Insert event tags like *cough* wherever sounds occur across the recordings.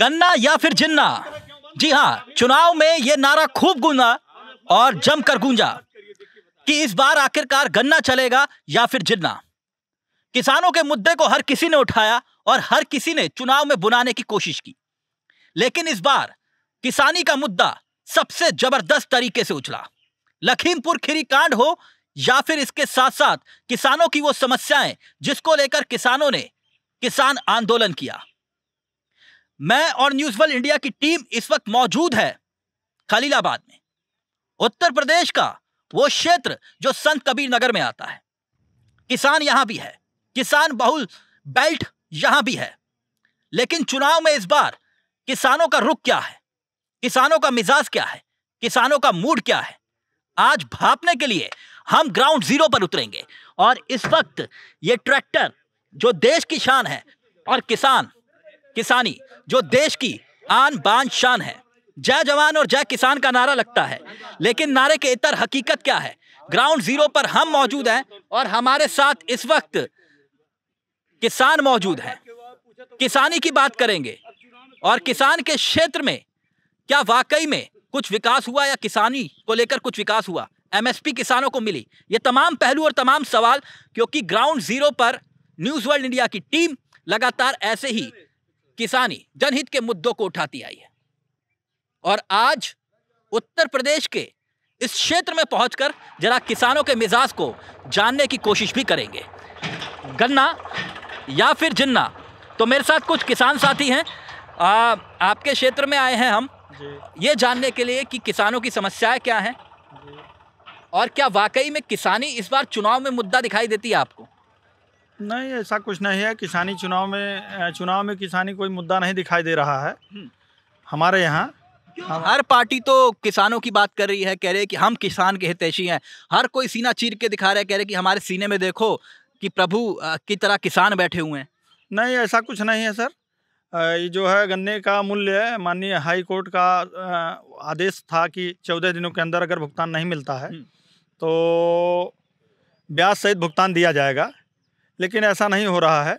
गन्ना या फिर जिन्ना जी हाँ चुनाव में ये नारा खूब गूंजा और जमकर गूंजा कि इस बार आखिरकार गन्ना चलेगा या फिर जिन्ना किसानों के मुद्दे को हर किसी ने उठाया और हर किसी ने चुनाव में बुनाने की कोशिश की लेकिन इस बार किसानी का मुद्दा सबसे जबरदस्त तरीके से उछला लखीमपुर खीरी कांड हो या फिर इसके साथ साथ किसानों की वो समस्याएं जिसको लेकर किसानों ने किसान आंदोलन किया मैं और न्यूज वर्ल्ड इंडिया की टीम इस वक्त मौजूद है खलीलाबाद में उत्तर प्रदेश का वो क्षेत्र जो संत कबीर नगर में आता है किसान यहां भी है किसान बहुल बेल्ट यहां भी है लेकिन चुनाव में इस बार किसानों का रुख क्या है किसानों का मिजाज क्या है किसानों का मूड क्या है आज भापने के लिए हम ग्राउंड जीरो पर उतरेंगे और इस वक्त ये ट्रैक्टर जो देश की शान है और किसान किसानी जो देश की आन बान शान है जय जवान और जय किसान का नारा लगता है लेकिन नारे के इतर हकीकत क्या है ग्राउंड जीरो पर हम मौजूद हैं और हमारे साथ इस वक्त किसान मौजूद हैं किसानी की बात करेंगे और किसान के क्षेत्र में क्या वाकई में कुछ विकास हुआ या किसानी को लेकर कुछ विकास हुआ एमएसपी किसानों को मिली ये तमाम पहलू और तमाम सवाल क्योंकि ग्राउंड जीरो पर न्यूज़ वर्ल्ड इंडिया की टीम लगातार ऐसे ही किसानी जनहित के मुद्दों को उठाती आई है और आज उत्तर प्रदेश के इस क्षेत्र में पहुंचकर जरा किसानों के मिजाज को जानने की कोशिश भी करेंगे गन्ना या फिर जिन्ना तो मेरे साथ कुछ किसान साथी हैं आ, आपके क्षेत्र में आए हैं हम ये जानने के लिए कि किसानों की समस्याएं क्या हैं और क्या वाकई में किसानी इस बार चुनाव में मुद्दा दिखाई देती है आपको नहीं ऐसा कुछ नहीं है किसानी चुनाव में चुनाव में किसानी कोई मुद्दा नहीं दिखाई दे रहा है हम्म। हमारे यहाँ हर पार्टी तो किसानों की बात कर रही है कह रहे कि हम किसान के हितैषी हैं हर कोई सीना चीर के दिखा रहे है कह रहे कि हमारे सीने में देखो कि प्रभु की तरह किसान बैठे हुए हैं नहीं ऐसा कुछ नहीं है सर ये जो है गन्ने का मूल्य माननीय हाई कोर्ट का आदेश था कि चौदह दिनों के अंदर अगर भुगतान नहीं मिलता है हम्म। तो ब्याज सहित भुगतान दिया जाएगा लेकिन ऐसा नहीं हो रहा है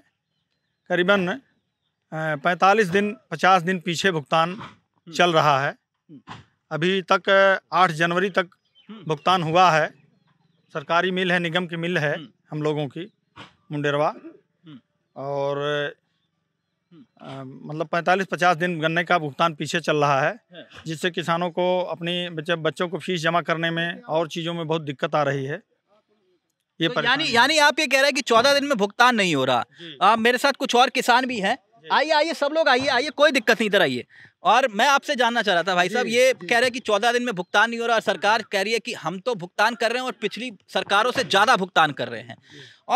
करीबन हाँ। पैंतालीस दिन पचास दिन पीछे भुगतान हम्म। चल रहा है हम्म। अभी तक आठ जनवरी तक हम्म। भुगतान हुआ है सरकारी मिल है निगम की मिल है हम लोगों की मुंडेरवा और मतलब पैंतालीस पचास दिन गन्ने का भुगतान पीछे चल रहा है जिससे किसानों को अपनी बच्चों को फीस जमा करने में और चीज़ों में बहुत दिक्कत आ रही है ये तो यानी यानी आप ये कह रहे हैं कि चौदह दिन में भुगतान नहीं हो रहा आप मेरे साथ कुछ और किसान भी हैं आइए आइए सब लोग आइए आइए कोई दिक्कत नहीं इधर आइए और मैं आपसे जानना चाह रहा था भाई साहब ये कह रहे हैं कि चौदह दिन में भुगतान नहीं हो रहा और सरकार कह रही है कि हम तो भुगतान कर रहे हैं और पिछली सरकारों से ज़्यादा भुगतान कर रहे हैं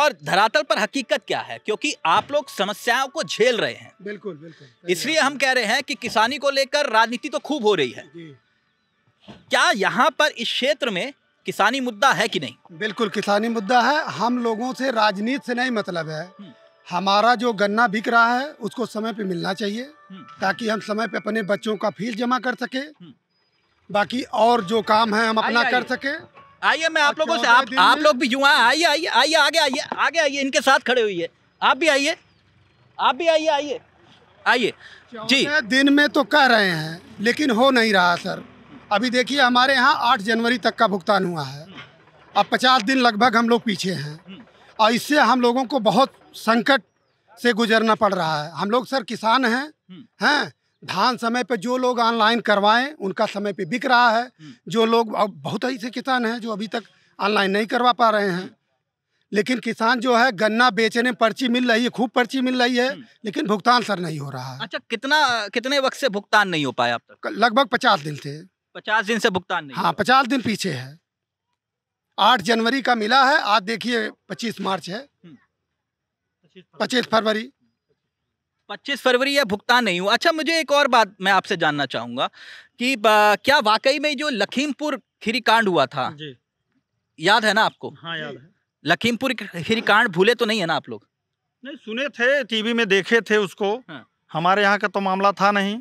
और धरातल पर हकीकत क्या है क्योंकि आप लोग समस्याओं को झेल रहे हैं बिल्कुल बिल्कुल इसलिए हम कह रहे हैं कि किसानी को लेकर राजनीति तो खूब हो रही है क्या यहाँ पर इस क्षेत्र में किसानी मुद्दा है कि नहीं बिल्कुल किसानी मुद्दा है हम लोगों से राजनीति से नहीं मतलब है हम्म। हमारा जो गन्ना बिक रहा है उसको समय पे मिलना चाहिए हम्म। ताकि हम समय पे अपने बच्चों का फीस जमा कर सके हम्म। बाकी और जो काम है हम अपना आए, आए, कर सके आइए मैं आप अच्छा लोगों से आप आप लोग भी जुआ आइए आइए आइए आगे आइए आगे आइए इनके साथ खड़े हुई है आप भी आइए आप भी आइए आइए आइए जी दिन में तो कह रहे हैं लेकिन हो नहीं रहा सर अभी देखिए हमारे यहाँ आठ जनवरी तक का भुगतान हुआ है अब पचास दिन लगभग हम लोग पीछे हैं और इससे हम लोगों को बहुत संकट से गुजरना पड़ रहा है हम लोग सर किसान हैं हैं धान समय पे जो लोग ऑनलाइन करवाएं उनका समय पे बिक रहा है जो लोग बहुत ऐसे किसान हैं जो अभी तक ऑनलाइन नहीं करवा पा रहे हैं लेकिन किसान जो है गन्ना बेचने पर्ची मिल रही है खूब पर्ची मिल रही है लेकिन भुगतान सर नहीं हो रहा है अच्छा कितना कितने वक्त से भुगतान नहीं हो पाया लगभग पचास दिन से पचास दिन से भुगतान नहीं हाँ पचास दिन पीछे है आठ जनवरी का मिला है आज देखिए पच्चीस मार्च है हम्म। पच्चीस फरवरी पच्चीस फरवरी यह भुगतान नहीं हुआ अच्छा मुझे एक और बात मैं आपसे जानना चाहूंगा कि क्या वाकई में जो लखीमपुर खीरी कांड हुआ था जी। याद है ना आपको हाँ याद है लखीमपुर खीरी कांड भूले तो नहीं है ना आप लोग नहीं सुने थे टीवी में देखे थे उसको हाँ। हमारे यहाँ का तो मामला था नहीं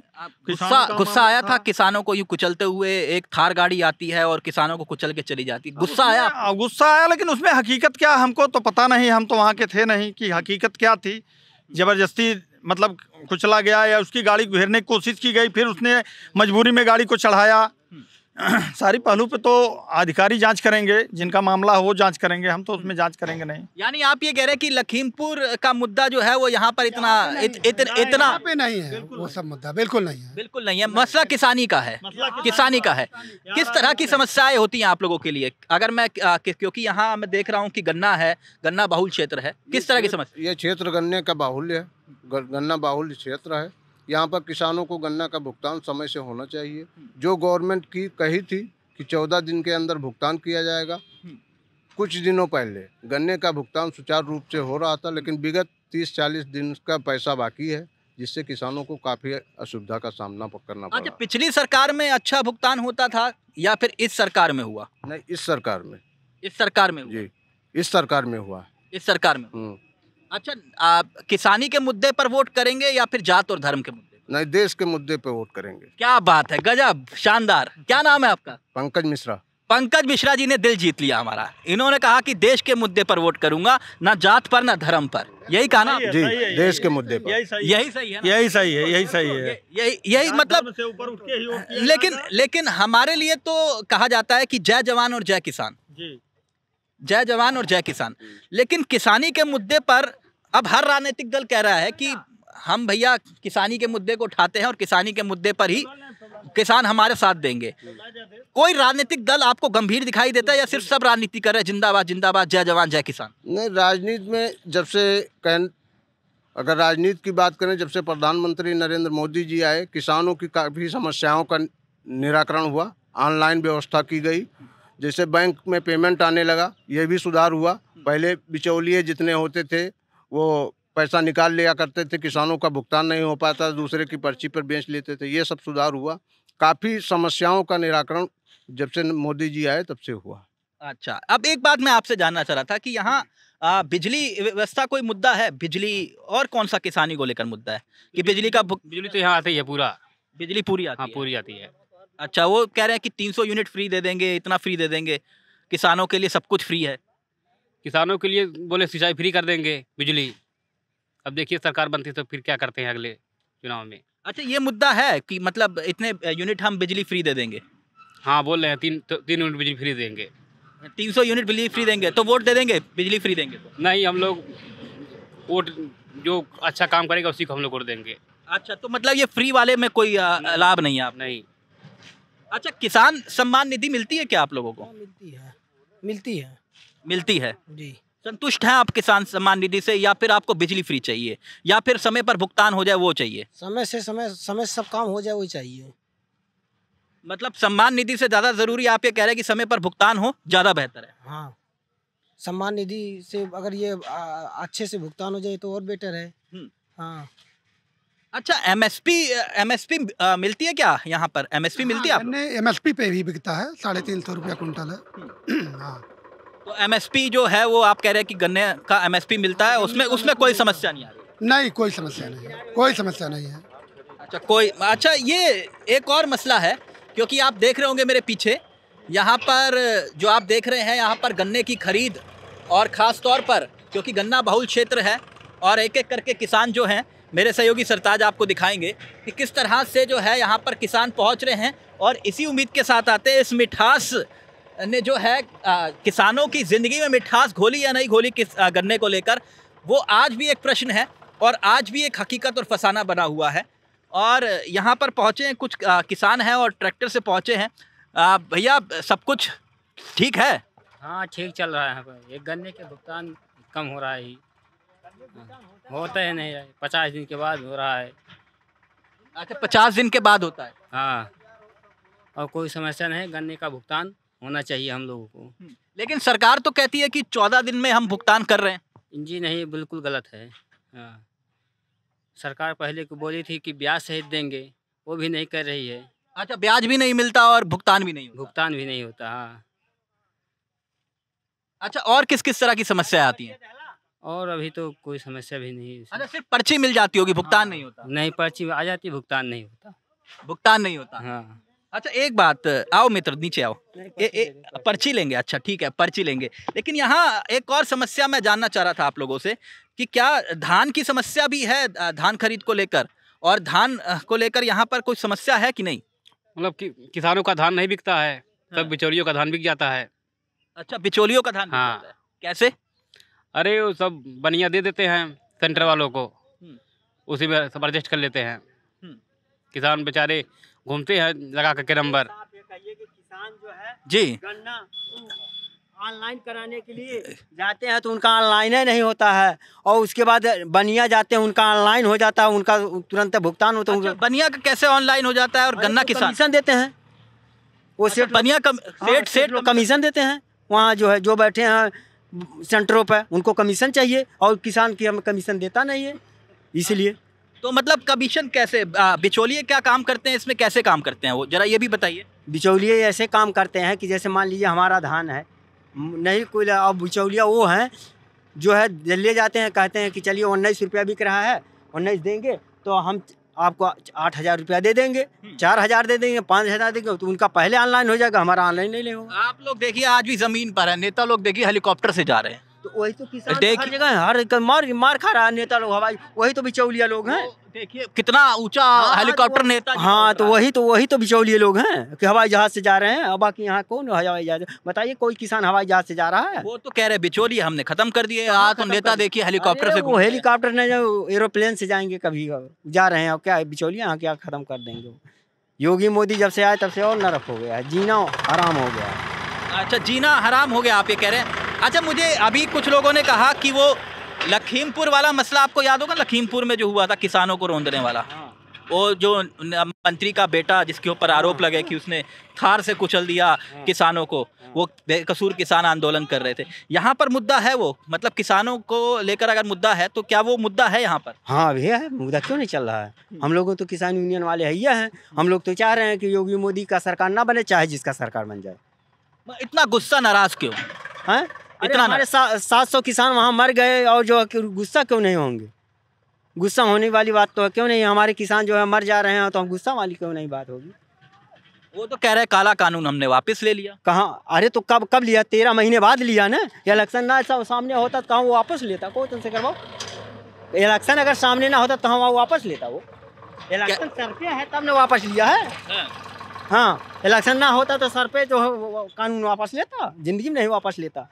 गुस्सा गुस्सा आया था, था किसानों को यूँ कुचलते हुए एक थार गाड़ी आती है और किसानों को कुचल के चली जाती गुस्सा आया गुस्सा आया लेकिन उसमें हकीकत क्या हमको तो पता नहीं हम तो वहाँ के थे नहीं कि हकीकत क्या थी ज़बरदस्ती मतलब कुचला गया या उसकी गाड़ी घेरने की कोशिश की गई फिर उसने मजबूरी में गाड़ी को चढ़ाया *clears throat* सारी पहलू पे तो अधिकारी जांच करेंगे जिनका मामला हो वो जांच करेंगे हम तो उसमें जांच करेंगे नहीं यानी आप ये कह रहे हैं कि लखीमपुर का मुद्दा जो है वो यहाँ पर इतना इतना इत, इतना पे नहीं है वो सब मुद्दा बिल्कुल नहीं है बिल्कुल नहीं है मसला किसानी का है किसानी का है किस तरह की समस्याएं होती हैं आप लोगों के लिए अगर मैं क्योंकि यहाँ मैं देख रहा हूँ की गन्ना है गन्ना बाहुल क्षेत्र है किस तरह की समस्या ये क्षेत्र गन्ने का बाहुल्य है गन्ना बाहुल्य क्षेत्र है यहाँ पर किसानों को गन्ना का भुगतान समय से होना चाहिए जो गवर्नमेंट की कही थी कि चौदह दिन के अंदर भुगतान किया जाएगा कुछ दिनों पहले गन्ने का भुगतान सुचारू रूप से हो रहा था लेकिन विगत तीस चालीस दिन का पैसा बाकी है जिससे किसानों को काफ़ी असुविधा का सामना करना पड़ा अच्छा, पिछली सरकार में अच्छा भुगतान होता था या फिर इस सरकार में हुआ नहीं इस सरकार में इस सरकार में जी इस सरकार में हुआ इस सरकार में हम्म। अच्छा आप किसानी के मुद्दे पर वोट करेंगे या फिर जात और धर्म के मुद्दे नहीं देश के मुद्दे पर वोट करेंगे क्या बात है गजब शानदार क्या नाम है आपका पंकज मिश्रा पंकज मिश्रा जी ने दिल जीत लिया हमारा इन्होंने कहा कि देश के मुद्दे पर वोट करूंगा ना जात पर ना धर्म पर यही कहा ना जी देश के मुद्दे पर यही सही है यही सही है यही मतलब सही है यही यही मतलब लेकिन लेकिन हमारे लिए तो कहा जाता है कि जय जवान और जय किसान जी जय जवान और जय किसान लेकिन किसानी के मुद्दे पर अब हर राजनीतिक दल कह रहा है कि हम भैया किसानी के मुद्दे को उठाते हैं और किसानी के मुद्दे पर ही किसान हमारे साथ देंगे कोई राजनीतिक दल आपको गंभीर दिखाई देता है या सिर्फ सब राजनीति कर रहे हैं जिंदाबाद जिंदाबाद जय जवान जय किसान नहीं राजनीति में जब से कह अगर राजनीति की बात करें जब से प्रधानमंत्री नरेंद्र मोदी जी आए किसानों की काफ़ी समस्याओं का निराकरण हुआ ऑनलाइन व्यवस्था की गई जैसे बैंक में पेमेंट आने लगा यह भी सुधार हुआ हम्म। पहले बिचौलिए जितने होते थे वो पैसा निकाल लिया करते थे किसानों का भुगतान नहीं हो पाता दूसरे की पर्ची पर बेच लेते थे ये सब सुधार हुआ काफ़ी समस्याओं का निराकरण जब से मोदी जी आए तब से हुआ अच्छा अब एक बात मैं आपसे जानना चाह रहा था कि यहाँ बिजली व्यवस्था कोई मुद्दा है बिजली और कौन सा किसानी को लेकर मुद्दा है कि बिजली का बिजली तो यहाँ आती है पूरा बिजली पूरी आती हाँ, है पूरी आती है अच्छा वो कह रहे हैं कि 300 यूनिट फ्री दे देंगे इतना फ्री दे देंगे किसानों के लिए सब कुछ फ्री है किसानों के लिए बोले सिंचाई फ्री कर देंगे बिजली अब देखिए सरकार बनती तो फिर क्या करते हैं अगले चुनाव में अच्छा ये मुद्दा है कि मतलब इतने यूनिट हम बिजली फ्री दे देंगे हाँ बोल रहे हैं तीन तो, तीन यूनिट बिजली फ्री देंगे तीन सौ यूनिट बिजली फ्री देंगे तो वोट दे देंगे बिजली फ्री देंगे तो। नहीं हम लोग वोट जो अच्छा काम करेगा उसी को हम लोग वोट देंगे अच्छा तो मतलब ये फ्री वाले में कोई लाभ नहीं है आप नहीं अच्छा किसान सम्मान निधि मिलती है क्या आप लोगों को हाँ, मिलती है मिलती है मिलती है जी संतुष्ट हैं आप किसान सम्मान निधि से या फिर आपको बिजली फ्री चाहिए या फिर समय पर भुगतान हो जाए वो चाहिए समय से समय समय से सब काम हो जाए वो चाहिए मतलब सम्मान निधि से ज़्यादा ज़रूरी आप ये कह रहे हैं कि समय पर भुगतान हो ज़्यादा बेहतर है हाँ सम्मान निधि से अगर ये अच्छे से भुगतान हो जाए तो और बेटर है हम्म। हाँ अच्छा M M S P S P मिलती है क्या यहाँ पर एम एस पी मिलती है आपने एम एस पी पे भी बिकता है साढ़े तीन सौ रुपया कुंटल है हम्म। *clears throat* हाँ तो पी जो है वो आप कह रहे हैं कि गन्ने का एम एस पी मिलता है उसमें उसमें कोई समस्या नहीं आ रही नहीं कोई समस्या नहीं है कोई समस्या नहीं है अच्छा कोई अच्छा ये एक और मसला है क्योंकि आप देख रहे होंगे मेरे पीछे यहाँ पर जो आप देख रहे हैं यहाँ पर गन्ने की खरीद और ख़ास तौर पर क्योंकि गन्ना बहुल क्षेत्र है और एक एक करके किसान जो हैं मेरे सहयोगी सरताज आपको दिखाएंगे कि किस तरह से जो है यहाँ पर किसान पहुँच रहे हैं और इसी उम्मीद के साथ आते हैं इस मिठास ने जो है आ, किसानों की ज़िंदगी में मिठास घोली या नहीं घोली किस आ, गन्ने को लेकर वो आज भी एक प्रश्न है और आज भी एक हकीकत और फसाना बना हुआ है और यहाँ पर पहुँचे हैं कुछ आ, किसान हैं और ट्रैक्टर से पहुँचे हैं भैया सब कुछ ठीक है हाँ ठीक चल रहा है ये गन्ने के भुगतान कम हो रहा है होता है नहीं पचास दिन के बाद हो रहा है अच्छा पचास दिन के बाद होता है हाँ और कोई समस्या नहीं गन्ने का भुगतान होना चाहिए हम लोगों को हम्म, लेकिन सरकार तो कहती है कि चौदह दिन में हम भुगतान कर रहे हैं जी नहीं बिल्कुल गलत है हाँ सरकार पहले को बोली थी कि ब्याज सहित देंगे वो भी नहीं कर रही है अच्छा ब्याज भी नहीं मिलता और भुगतान भी नहीं भुगतान भी नहीं होता हाँ अच्छा और किस किस तरह की समस्या आती है और अभी तो कोई समस्या भी नहीं है अरे सिर्फ पर्ची मिल जाती होगी भुगतान हाँ। नहीं होता नहीं पर्ची आ जाती भुगतान नहीं होता भुगतान नहीं होता हाँ अच्छा एक बात आओ मित्र नीचे आओ ए, ए, पर्ची लेंगे अच्छा ठीक है पर्ची लेंगे लेकिन यहाँ एक और समस्या मैं जानना चाह रहा था आप लोगों से कि क्या धान की समस्या भी है धान खरीद को लेकर और धान को लेकर यहाँ पर कोई समस्या है कि नहीं मतलब कि, किसानों का धान नहीं बिकता है तब हाँ। बिचौलियों का धान बिक जाता है अच्छा बिचौलियों का धान हाँ कैसे अरे वो सब बनिया दे देते हैं सेंटर वालों को हम्म। उसी में सब एडजस्ट कर लेते हैं हम्म। किसान बेचारे घूमते हैं लगा करके नंबर जी ऑनलाइन कराने के लिए जाते हैं तो उनका ऑनलाइन ही नहीं होता है और उसके बाद बनिया जाते हैं उनका ऑनलाइन हो जाता है उनका तुरंत भुगतान होता है अच्छा, बनिया का कैसे ऑनलाइन हो जाता है और गन्ना तो किसान कमीशन देते हैं वो अच्छा, सेठ बनिया कम, हाँ, सेठ, सेठ कमीशन देते हैं वहाँ जो है जो बैठे हैं सेंटरों पर उनको कमीशन चाहिए और किसान की हम कमीशन देता नहीं है इसलिए तो मतलब कमीशन कैसे बिचौलिए क्या काम करते हैं इसमें कैसे काम करते हैं वो जरा ये भी बताइए बिचौलिए ऐसे काम करते हैं कि जैसे मान लीजिए हमारा धान है नहीं कोई अब बिचौलिया वो हैं जो है ले जाते हैं कहते हैं कि चलिए उन्नीस रुपया बिक रहा है उन्नीस देंगे तो हम आपको आठ हजार रुपया दे देंगे चार हजार दे देंगे पाँच हजार देंगे तो उनका पहले ऑनलाइन हो जाएगा हमारा ऑनलाइन नहीं लेगा आप लोग देखिए आज भी जमीन पर है नेता लोग देखिए हेलीकॉप्टर से जा रहे हैं तो वही तो किसान हर जगह हर मार मार खा रहा है नेता लोग हवाई वही तो बिचौलिया लोग हैं देखिए कितना ऊंचा हेलीकॉप्टर नेता हाँ तो, हाँ, तो वही तो वही तो बिचौलिए लोग हैं कि हवाई जहाज से जा रहे हैं अब बाकी यहाँ कौन हवाई जहाज बताइए कोई किसान हवाई जहाज से जा रहा है वो तो कह रहे बिचौलिए हमने खत्म कर दिए हाँ तो नेता देखिए हेलीकॉप्टर से वो हेलीकॉप्टर ने एरोप्लेन से जाएंगे कभी जा रहे हैं और क्या बिचौलिए यहाँ क्या खत्म कर देंगे योगी मोदी जब से आए तब से और नरक हो गया जीना आराम हो गया अच्छा जीना हराम हो गया आप ये कह रहे हैं अच्छा मुझे अभी कुछ लोगों ने कहा कि वो लखीमपुर वाला मसला आपको याद होगा लखीमपुर में जो हुआ था किसानों को रोंदने वाला हाँ। वो जो मंत्री का बेटा जिसके ऊपर आरोप हाँ। लगे कि उसने थार से कुचल दिया हाँ। किसानों को वो बेकसूर किसान आंदोलन कर रहे थे यहाँ पर मुद्दा है वो मतलब किसानों को लेकर अगर मुद्दा है तो क्या वो मुद्दा है यहाँ पर हाँ भैया है मुद्दा क्यों नहीं चल रहा है हम लोगों तो किसान यूनियन वाले है ही हैं हम लोग तो चाह रहे हैं कि योगी मोदी का सरकार ना बने चाहे जिसका सरकार बन जाए इतना गुस्सा नाराज क्यों है इतना हमारे सात सौ किसान वहाँ मर गए और जो गुस्सा क्यों नहीं होंगे गुस्सा होने वाली बात तो है क्यों नहीं हमारे किसान जो है मर जा रहे हैं तो हम गुस्सा वाली क्यों नहीं बात होगी वो तो कह रहे हैं काला कानून हमने वापस ले लिया कहाँ अरे तो कब कब लिया तेरह महीने बाद लिया ना इलेक्शन ना ऐसा सामने होता तो वो वापस लेता को तुमसे करवाओ इलेक्शन अगर सामने ना होता तो हम वापस लेता वो इलेक्शन सर पे है तब ने वापस लिया है हाँ इलेक्शन हाँ, ना होता तो सर पे जो है कानून वापस लेता जिंदगी में नहीं वापस लेता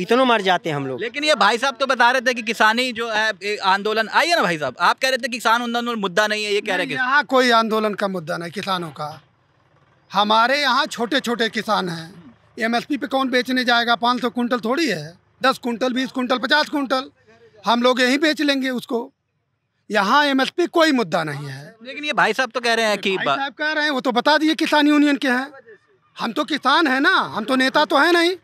इतनों मर जाते हैं हम लोग लेकिन ये भाई साहब तो बता रहे थे कि किसानी जो है आंदोलन आइए ना भाई साहब आप कह रहे थे किसान आंदोलन मुद्दा नहीं है ये कह रहे हैं यहाँ कोई आंदोलन का मुद्दा नहीं किसानों का हमारे यहाँ छोटे छोटे किसान हैं एमएसपी पे कौन बेचने जाएगा पाँच सौ कुंटल थोड़ी है दस कुंटल बीस कुंटल पचास कुंटल हम लोग यहीं बेच लेंगे उसको यहाँ एम कोई मुद्दा नहीं है लेकिन ये भाई साहब तो कह रहे हैं कि भाई साहब कह रहे हैं वो तो बता दिए किसान यूनियन के हैं हम तो किसान हैं ना हम तो नेता तो हैं नहीं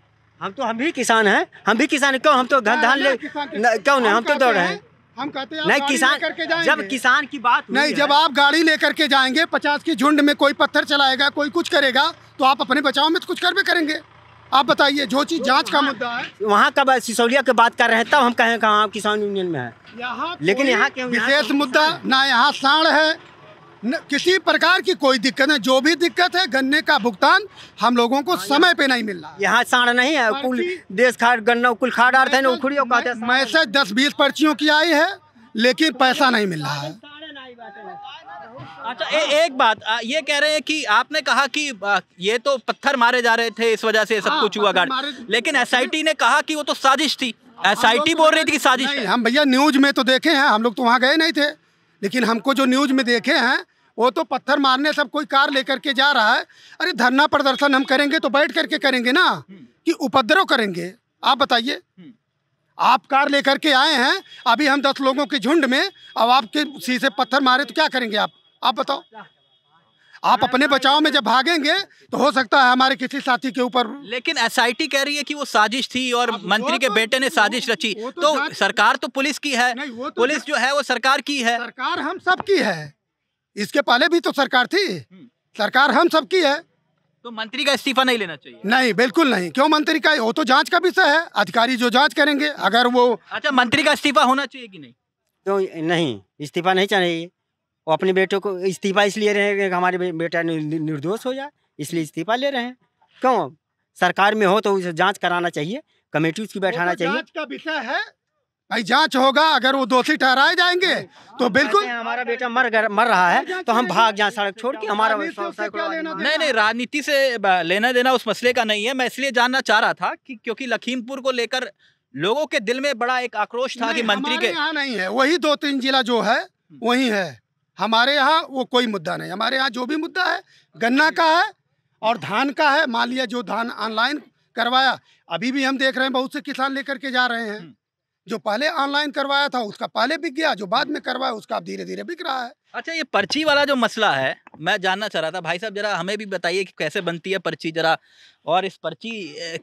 हम तो हम भी किसान हैं हम भी किसान क्यों हम तो धान धान ले क्यों नहीं हम तो दौड़ रहे हैं हम कहते हैं नहीं किसान करके जब किसान की बात नहीं जब आप गाड़ी लेकर के जाएंगे पचास की झुंड में कोई पत्थर चलाएगा कोई कुछ करेगा तो आप अपने बचाव में तो कुछ कर भी करेंगे आप बताइए जो चीज जांच का मुद्दा है वहाँ का सिसोलिया की बात कर रहे हैं तब हम कहें कहा किसान यूनियन में है लेकिन यहाँ विशेष मुद्दा ना यहाँ साढ़ है न, किसी प्रकार की कोई दिक्कत नहीं जो भी दिक्कत है गन्ने का भुगतान हम लोगों को हाँ, समय पे नहीं मिल रहा यहाँ साढ़ नहीं है कुल देश खाड़ गन्ना कुल खाड़ डालते हैं मैसेज दस बीस पर्चियों की आई है लेकिन पैसा नहीं मिल रहा है अच्छा ए, एक बात आ, ये कह रहे हैं कि आपने कहा कि आ, ये तो पत्थर मारे जा रहे थे इस वजह से सब हाँ, कुछ हुआ गाड़ी लेकिन एसआईटी ने कहा कि वो तो साजिश थी एसआईटी तो बोल रही थी कि साजिश हम भैया न्यूज में तो देखे हैं हम लोग तो वहाँ गए नहीं थे लेकिन हमको जो न्यूज में देखे हैं वो तो पत्थर मारने सब कोई कार लेकर के जा रहा है अरे धरना प्रदर्शन हम करेंगे तो बैठ करके करेंगे ना हम्म। कि उपद्रव करेंगे आप बताइए हम्म। आप कार लेकर के आए हैं अभी हम दस लोगों के झुंड में अब आपके सी से पत्थर मारे तो क्या करेंगे आप आप बताओ आप अपने बचाव में जब भागेंगे तो हो सकता है हमारे किसी साथी के ऊपर लेकिन एसआईटी कह रही है कि वो साजिश थी और मंत्री के तो बेटे ने साजिश रची तो, तो सरकार तो पुलिस की है तो पुलिस जो है वो सरकार की है सरकार हम सब की है इसके पहले भी तो सरकार थी हम्म। सरकार हम सब की है तो मंत्री का इस्तीफा नहीं लेना चाहिए नहीं बिल्कुल नहीं क्यों मंत्री का वो तो जांच का विषय है अधिकारी जो जांच करेंगे अगर वो अच्छा मंत्री का इस्तीफा होना चाहिए कि नहीं तो नहीं इस्तीफा नहीं चाहिए और अपने बेटों को इस्तीफा इसलिए रहे हैं कि हमारे बेटा निर्दोष हो जाए इसलिए इस्तीफा ले रहे हैं क्यों सरकार में हो तो उसे जांच कराना चाहिए कमेटी उसकी बैठाना तो चाहिए जांच का विषय है भाई जांच होगा अगर वो दोषी ठहराए जाएंगे तो बिल्कुल हमारा बेटा मर गर, मर रहा है तो हम भाग जाए सड़क छोड़ के हमारा नहीं नहीं राजनीति से लेना देना उस मसले का नहीं है मैं इसलिए जानना चाह रहा था कि क्योंकि लखीमपुर को लेकर लोगों के दिल में बड़ा एक आक्रोश था कि मंत्री के नहीं है वही दो तीन जिला जो है हम्म। वही है हमारे यहाँ वो कोई मुद्दा नहीं हमारे यहाँ जो भी मुद्दा है गन्ना का है और धान का है मान लिया जो धान ऑनलाइन करवाया अभी भी हम देख रहे हैं बहुत से किसान लेकर के जा रहे हैं हम्म। जो पहले ऑनलाइन करवाया था उसका पहले बिक गया जो बाद में करवाया उसका अब धीरे धीरे बिक रहा है अच्छा ये पर्ची वाला जो मसला है मैं जानना चाह रहा था भाई साहब जरा हमें भी बताइए कि कैसे बनती है पर्ची जरा और इस पर्ची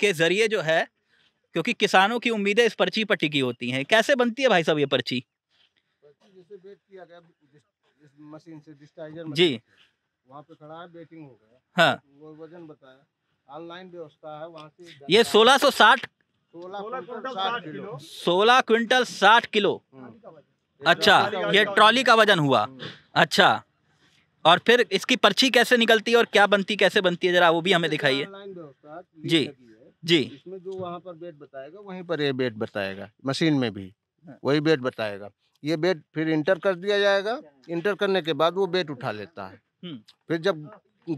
के जरिए जो है क्योंकि किसानों की उम्मीदें इस पर्ची पर टिकी होती हैं कैसे बनती है भाई साहब ये पर्ची मशीन से डिस्टाइजर जी वहाँ पे खड़ा है बेटिंग हो गया हाँ वो वजन बताया ऑनलाइन व्यवस्था है वहाँ से ये सोलह सौ साठ सोलह क्विंटल साठ किलो हाँ। अच्छा ये ट्रॉली का वजन हुआ हाँ। अच्छा और फिर इसकी पर्ची कैसे निकलती है और क्या बनती कैसे बनती है जरा वो भी हमें दिखाइए जी जी इसमें जो वहाँ पर बेट बताएगा वहीं पर ये बेड बताएगा मशीन में भी हाँ। वही बेट बताएगा ये बेट फिर इंटर कर दिया जाएगा इंटर करने के बाद वो बेट उठा लेता है हम्म। फिर जब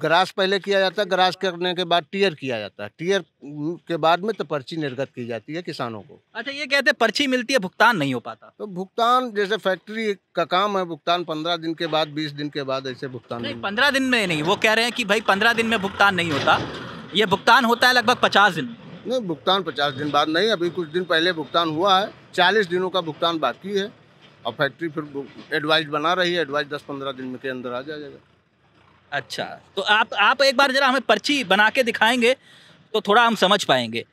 ग्रास पहले किया जाता है ग्रास करने के बाद टीयर किया जाता है टीयर के बाद में तो पर्ची निर्गत की जाती है किसानों को अच्छा ये कहते हैं पर्ची मिलती है भुगतान नहीं हो पाता तो भुगतान जैसे फैक्ट्री का काम है भुगतान पंद्रह दिन के बाद बीस दिन के बाद ऐसे भुगतान नहीं, नहीं पंद्रह दिन में नहीं वो कह रहे हैं कि भाई पंद्रह दिन में भुगतान नहीं होता ये भुगतान होता है लगभग पचास दिन नहीं भुगतान पचास दिन बाद नहीं अभी कुछ दिन पहले भुगतान हुआ है चालीस दिनों का भुगतान बाकी है और फैक्ट्री फिर एडवाइस बना रही है एडवाइस दस पंद्रह दिन के अंदर आ जाएगा अच्छा तो आप आप एक बार जरा हमें पर्ची बना के दिखाएंगे तो थोड़ा हम समझ पाएंगे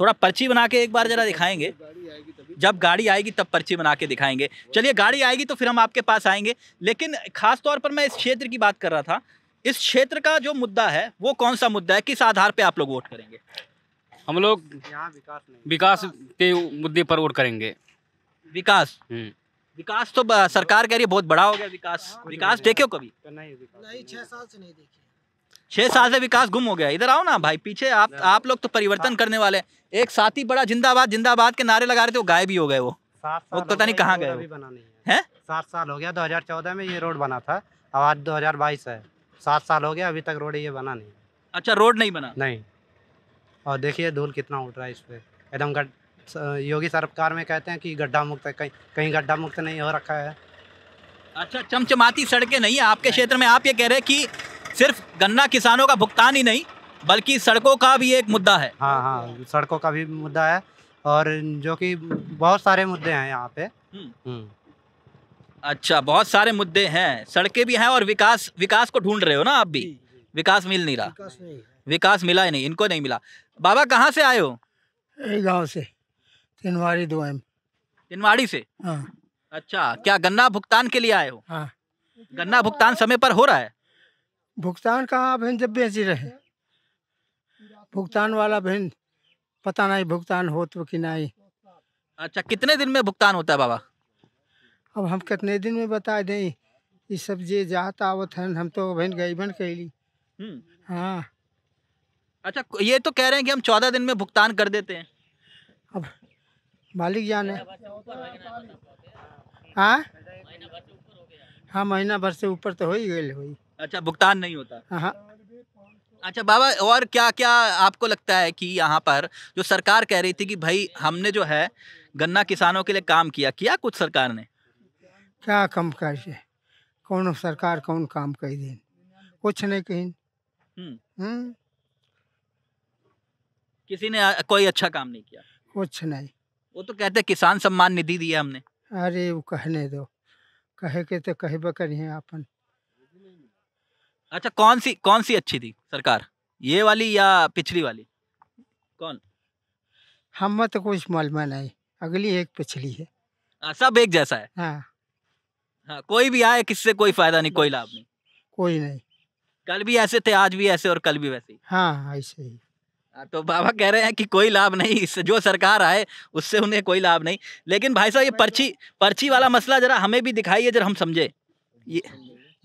थोड़ा पर्ची बना के एक बार जरा दिखाएंगे जब गाड़ी आएगी तब पर्ची बना के दिखाएंगे चलिए गाड़ी आएगी तो फिर हम आपके पास आएंगे लेकिन खास तौर पर मैं इस क्षेत्र की बात कर रहा था इस क्षेत्र का जो मुद्दा है वो कौन सा मुद्दा है किस आधार पे आप लोग वोट करेंगे हम लोग विकास विकास के मुद्दे पर वोट करेंगे विकास हम्म। विकास तो सरकार कह रही है बहुत बड़ा हो गया विकास हाँ, विकास देखे हो कभी तो नहीं छह साल से नहीं छह साल से विकास गुम हो गया इधर आओ ना भाई पीछे आप आप लोग तो परिवर्तन हाँ। करने वाले एक साथी बड़ा जिंदाबाद जिंदाबाद के नारे लगा रहे थे वो गायब ही हो गए वो वो पता नहीं कहाँ गए है सात साल हो गया 2014 में ये रोड बना था अब आज 2022 है सात साल हो गया अभी तक रोड ये बना नहीं अच्छा रोड नहीं बना नहीं और देखिए धूल कितना उठ रहा है इस पर एकदम योगी सरकार में कहते हैं कि गड्ढा मुक्त है कहीं कहीं गड्ढा मुक्त नहीं हो रखा है अच्छा चमचमाती सड़कें नहीं है आपके क्षेत्र में आप ये कह रहे हैं कि सिर्फ गन्ना किसानों का भुगतान ही नहीं बल्कि सड़कों का भी एक मुद्दा है हाँ हाँ सड़कों का भी मुद्दा है और जो कि बहुत सारे मुद्दे हैं यहाँ पे हम्म। हम्म। अच्छा बहुत सारे मुद्दे हैं सड़कें भी हैं और विकास विकास को ढूंढ रहे हो ना आप भी विकास मिल नहीं रहा विकास, नहीं। विकास मिला ही नहीं इनको नहीं मिला बाबा कहाँ से आए हो गांव से तिनवाड़ी दो एम तिनवाड़ी से हाँ अच्छा क्या गन्ना भुगतान के लिए आए हो हाँ गन्ना भुगतान समय पर हो रहा है भुगतान कहाँ आप जब बेच रहे भुगतान वाला बहन पता नहीं भुगतान हो तो कि नहीं अच्छा कितने दिन में भुगतान होता है बाबा अब हम कितने दिन में बता दें ये सब जे जात आवत है हम तो बहन गई बहन कह ली हम्म। हाँ अच्छा ये तो कह रहे हैं कि हम चौदह दिन में भुगतान कर देते हैं अब मालिक जाने हाँ हाँ? हाँ महीना भर से ऊपर तो हो ही गई हुई अच्छा भुगतान नहीं होता हाँ, हाँ। अच्छा बाबा और क्या क्या आपको लगता है कि यहाँ पर जो सरकार कह रही थी कि भाई हमने जो है गन्ना किसानों के लिए काम किया किया कुछ सरकार ने क्या कम कर कौन सरकार कौन काम कही दिन कुछ नहीं कही हम्म। हम्म। किसी ने कोई अच्छा काम नहीं किया कुछ नहीं वो तो कहते किसान सम्मान निधि दिया हमने अरे वो कहने दो कहे के तो कहे बकरी है अपन अच्छा कौन सी कौन सी अच्छी थी सरकार ये वाली या पिछली वाली कौन हम तो कुछ मालूम नहीं अगली एक पिछली है आ, हाँ, सब एक जैसा है हाँ हाँ कोई भी आए किससे कोई फायदा नहीं कोई लाभ नहीं कोई नहीं कल भी ऐसे थे आज भी ऐसे और कल भी वैसे ही हाँ ऐसे ही तो बाबा कह रहे हैं कि कोई लाभ नहीं इससे जो सरकार आए उससे उन्हें कोई लाभ नहीं लेकिन भाई साहब ये पर्ची पर्ची वाला मसला जरा हमें भी दिखाइए जरा हम समझे ये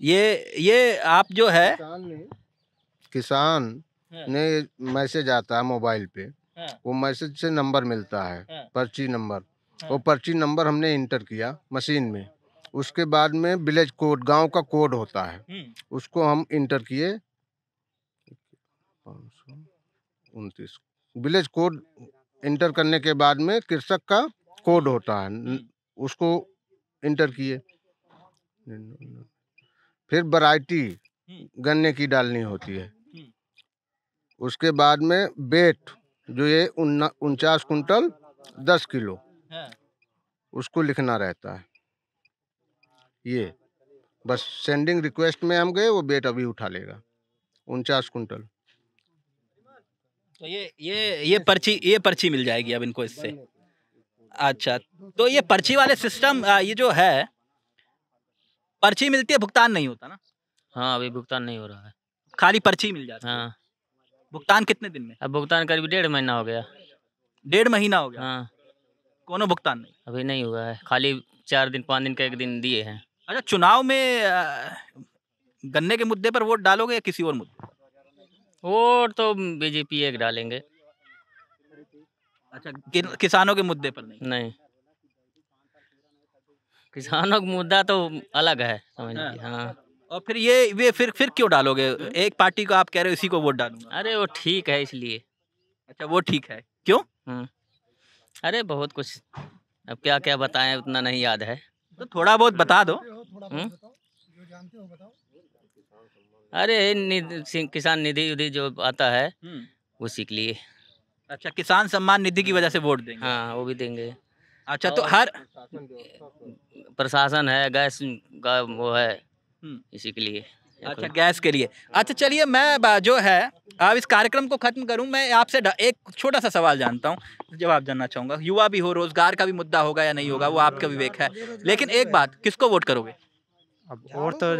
ये ये आप जो है किसान ने हाँ। मैसेज आता है मोबाइल पे हाँ। वो मैसेज से नंबर मिलता है हाँ। पर्ची नंबर वो पर्ची नंबर हमने इंटर किया मशीन में उसके बाद में विलेज कोड गांव का कोड होता है हम्म। उसको हम इंटर किए उनतीस विलेज कोड इंटर करने के बाद में कृषक का कोड होता है उसको इंटर किए फिर वराइटी गन्ने की डालनी होती है उसके बाद में बेट जो ये उनचास कुंटल दस किलो हाँ। उसको लिखना रहता है ये बस सेंडिंग रिक्वेस्ट में हम गए वो बेट अभी उठा लेगा उनचास कुंटल तो ये ये ये पर्ची ये पर्ची मिल जाएगी अब इनको इससे अच्छा तो ये पर्ची वाले सिस्टम ये जो है पर्ची मिलती है भुगतान नहीं होता ना हाँ अभी भुगतान नहीं हो रहा है खाली पर्ची मिल जाती हाँ भुगतान कितने दिन में अब भुगतान करीब डेढ़ महीना हो गया डेढ़ महीना हो गया हाँ कोनो भुगतान नहीं अभी नहीं हुआ है खाली चार दिन पाँच दिन का एक दिन दिए हैं अच्छा चुनाव में गन्ने के मुद्दे पर वोट डालोगे या किसी और मुद्दे वोट तो बीजेपी एक डालेंगे अच्छा कि, किसानों के मुद्दे पर नहीं नहीं किसानों का मुद्दा तो अलग है समझ हाँ, हाँ। और फिर ये वे फिर फिर क्यों डालोगे एक पार्टी को आप कह रहे हो इसी को वोट डालूंगा अरे वो ठीक है इसलिए अच्छा वो ठीक है क्यों हाँ। अरे बहुत कुछ अब क्या क्या बताएं उतना नहीं याद है तो थोड़ा बहुत बता दो हुँ? हम्म? अरे निधि किसान निधि उधि जो आता है उसी हम्म। के लिए अच्छा किसान सम्मान निधि की हाँ। वजह से वोट देंगे हाँ, हाँ वो भी देंगे अच्छा तो हर प्रशासन है गैस का वो है हम्म। इसी के लिए अच्छा गैस के लिए अच्छा चलिए मैं जो है अब इस कार्यक्रम को खत्म करूं मैं आपसे एक छोटा सा सवाल जानता हूं जवाब जानना चाहूंगा युवा भी हो रोजगार का भी मुद्दा होगा या नहीं होगा वो आपका विवेक है लेकिन एक बात किसको वोट करोगे अब वोट तो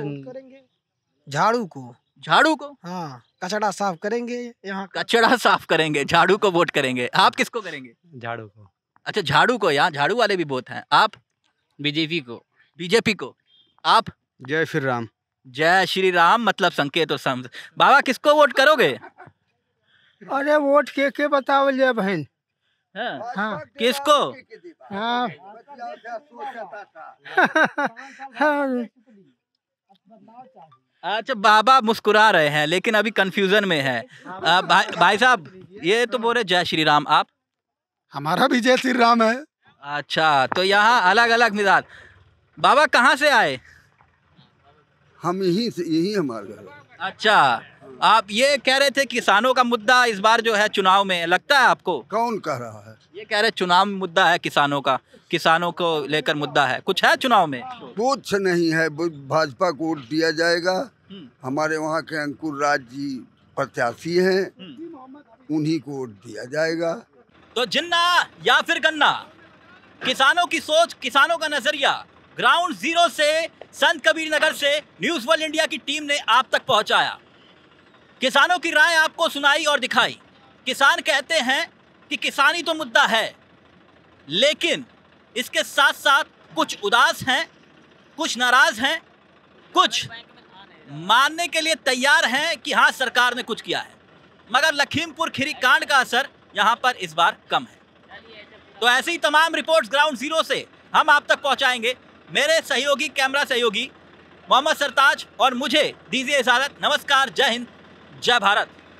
झाड़ू को झाड़ू को हाँ कचड़ा साफ करेंगे यहाँ कचड़ा साफ करेंगे झाड़ू को वोट करेंगे आप किसको करेंगे झाड़ू को अच्छा झाड़ू को यहाँ झाड़ू वाले भी बहुत हैं आप बीजेपी को बीजेपी को आप जय श्री राम जय श्री राम मतलब संकेत और समझ बाबा किसको वोट करोगे अरे वोट के के बताओ जाए बहन हाँ, हाँ। किसको हाँ। *laughs* अच्छा बाबा मुस्कुरा रहे हैं लेकिन अभी कंफ्यूजन में है आ, भाई भाई साहब ये तो बोल रहे जय श्री राम आप हमारा भी जय श्री राम है अच्छा तो यहाँ अलग अलग मिजाज बाबा कहाँ से आए हम यहीं से यही घर अच्छा आप ये कह रहे थे किसानों का मुद्दा इस बार जो है चुनाव में लगता है आपको कौन कह रहा है ये कह रहे चुनाव मुद्दा है किसानों का किसानों को लेकर मुद्दा है कुछ है चुनाव में कुछ नहीं है भाजपा को वोट दिया जाएगा हम्म। हमारे वहाँ के अंकुर राज जी प्रत्याशी है हम्म। उन्ही को वोट दिया जाएगा तो जिन्ना या फिर गन्ना किसानों की सोच किसानों का नजरिया ग्राउंड जीरो से संत कबीर नगर से न्यूज वर्ल्ड इंडिया की टीम ने आप तक पहुंचाया किसानों की राय आपको सुनाई और दिखाई किसान कहते हैं कि किसानी तो मुद्दा है लेकिन इसके साथ साथ कुछ उदास हैं कुछ नाराज़ हैं कुछ मानने के लिए तैयार हैं कि हाँ सरकार ने कुछ किया है मगर लखीमपुर खीरी कांड का असर यहाँ पर इस बार कम है तो ऐसी ही तमाम रिपोर्ट्स ग्राउंड जीरो से हम आप तक पहुँचाएंगे मेरे सहयोगी कैमरा सहयोगी मोहम्मद सरताज और मुझे दीजिए इजाज़त नमस्कार जय हिंद जय भारत